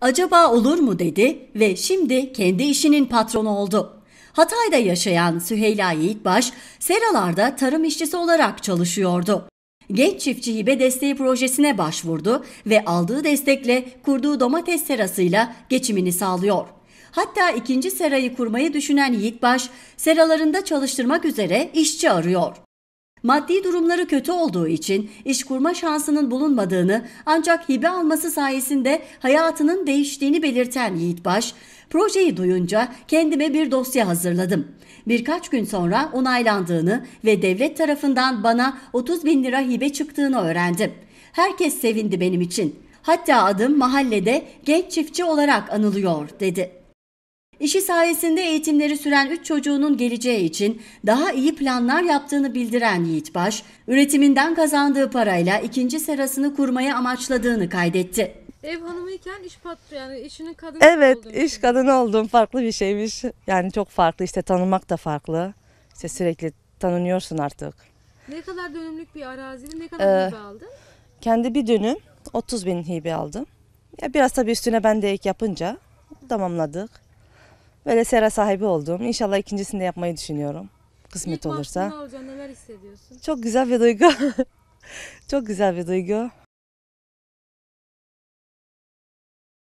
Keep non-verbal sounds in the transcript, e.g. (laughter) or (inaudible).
Acaba olur mu dedi ve şimdi kendi işinin patronu oldu. Hatay'da yaşayan Süheyla Yiğitbaş, seralarda tarım işçisi olarak çalışıyordu. Genç Çiftçi Hibe Desteği projesine başvurdu ve aldığı destekle kurduğu domates serasıyla geçimini sağlıyor. Hatta ikinci serayı kurmayı düşünen Yiğitbaş, seralarında çalıştırmak üzere işçi arıyor. Maddi durumları kötü olduğu için iş kurma şansının bulunmadığını ancak hibe alması sayesinde hayatının değiştiğini belirten Yiğit Baş, projeyi duyunca kendime bir dosya hazırladım. Birkaç gün sonra onaylandığını ve devlet tarafından bana 30 bin lira hibe çıktığını öğrendim. Herkes sevindi benim için. Hatta adım mahallede genç çiftçi olarak anılıyor dedi. İşi sayesinde eğitimleri süren 3 çocuğunun geleceği için daha iyi planlar yaptığını bildiren Yiğit Baş, üretiminden kazandığı parayla ikinci serasını kurmayı amaçladığını kaydetti. Ev hanımıyken iş patronu yani işinin kadını Evet, olduğunu iş kadını olduğum Farklı bir şeymiş. Yani çok farklı işte tanımak da farklı. İşte sürekli tanınıyorsun artık. Ne kadar dönümlük bir arazi, ne kadar Ee, hibe aldın? Kendi bir dönüm 30 bin hibe aldım. Ya biraz tabii üstüne ben de ek yapınca tamamladık. Böyle sera sahibi oldum. İnşallah ikincisini de yapmayı düşünüyorum. Kısmet İlk olursa. İlk neler hissediyorsun? Çok güzel bir duygu. (laughs) Çok güzel bir duygu.